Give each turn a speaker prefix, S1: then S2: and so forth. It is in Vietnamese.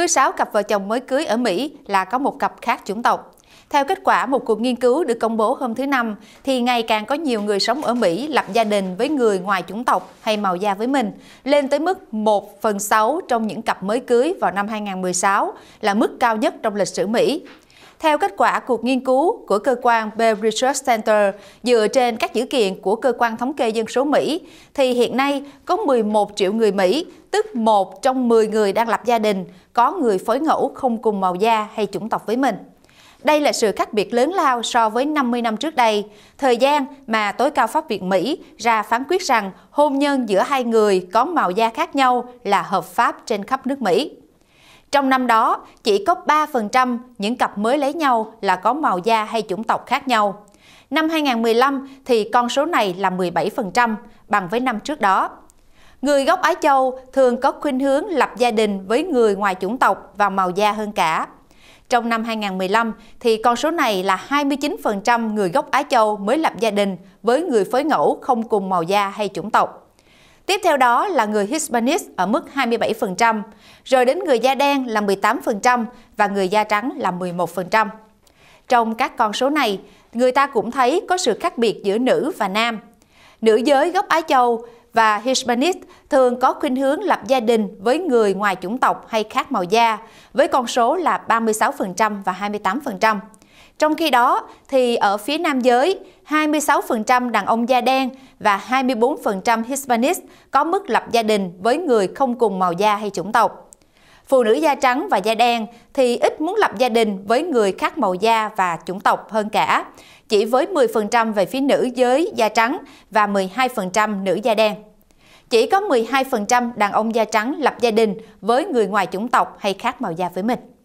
S1: cứ 6 cặp vợ chồng mới cưới ở Mỹ là có một cặp khác chủng tộc. Theo kết quả một cuộc nghiên cứu được công bố hôm thứ Năm, thì ngày càng có nhiều người sống ở Mỹ lập gia đình với người ngoài chủng tộc hay màu da với mình, lên tới mức 1 phần 6 trong những cặp mới cưới vào năm 2016, là mức cao nhất trong lịch sử Mỹ. Theo kết quả cuộc nghiên cứu của cơ quan Pew Research Center dựa trên các dữ kiện của cơ quan thống kê dân số Mỹ, thì hiện nay có 11 triệu người Mỹ, tức một trong 10 người đang lập gia đình, có người phối ngẫu không cùng màu da hay chủng tộc với mình. Đây là sự khác biệt lớn lao so với 50 năm trước đây, thời gian mà tối cao pháp viện Mỹ ra phán quyết rằng hôn nhân giữa hai người có màu da khác nhau là hợp pháp trên khắp nước Mỹ. Trong năm đó, chỉ có 3% những cặp mới lấy nhau là có màu da hay chủng tộc khác nhau. Năm 2015 thì con số này là 17%, bằng với năm trước đó. Người gốc Á Châu thường có khuynh hướng lập gia đình với người ngoài chủng tộc và màu da hơn cả. Trong năm 2015 thì con số này là 29% người gốc Á Châu mới lập gia đình với người phối ngẫu không cùng màu da hay chủng tộc. Tiếp theo đó là người Hispanic ở mức 27%, rồi đến người da đen là 18% và người da trắng là 11%. Trong các con số này, người ta cũng thấy có sự khác biệt giữa nữ và nam. Nữ giới gốc Á Châu và Hispanic thường có khuynh hướng lập gia đình với người ngoài chủng tộc hay khác màu da, với con số là 36% và 28%. Trong khi đó, thì ở phía nam giới, 26% đàn ông da đen và 24% Hispanic có mức lập gia đình với người không cùng màu da hay chủng tộc. Phụ nữ da trắng và da đen thì ít muốn lập gia đình với người khác màu da và chủng tộc hơn cả, chỉ với 10% về phía nữ giới da trắng và 12% nữ da đen. Chỉ có 12% đàn ông da trắng lập gia đình với người ngoài chủng tộc hay khác màu da với mình.